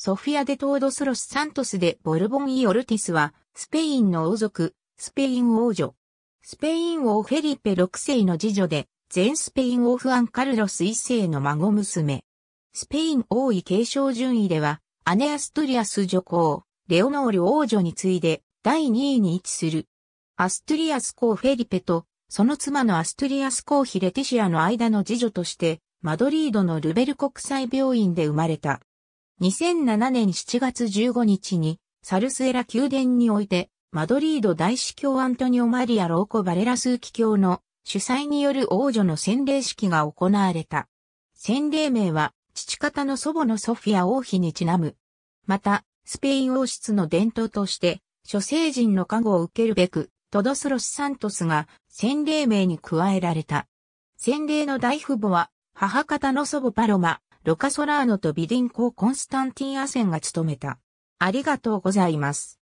ソフィア・デ・トードスロス・サントス・デ・ボルボン・イ・オルティスは、スペインの王族、スペイン王女。スペイン王フェリペ6世の次女で、前スペイン王フアン・カルロス1世の孫娘。スペイン王位継承順位では、姉アストリアス女皇、レオノール王女に次いで、第2位に位置する。アストリアス公フェリペと、その妻のアストリアス公ヒレティシアの間の次女として、マドリードのルベル国際病院で生まれた。2007年7月15日に、サルスエラ宮殿において、マドリード大司教アントニオ・マリア・ローコ・バレラスーキ教の主催による王女の洗礼式が行われた。洗礼名は、父方の祖母のソフィア王妃にちなむ。また、スペイン王室の伝統として、諸聖人の加護を受けるべく、トドスロス・サントスが洗礼名に加えられた。洗礼の大父母は、母方の祖母パロマ、ロカ・ソラーノとビディンコ・コンスタンティン・アセンが務めた。ありがとうございます。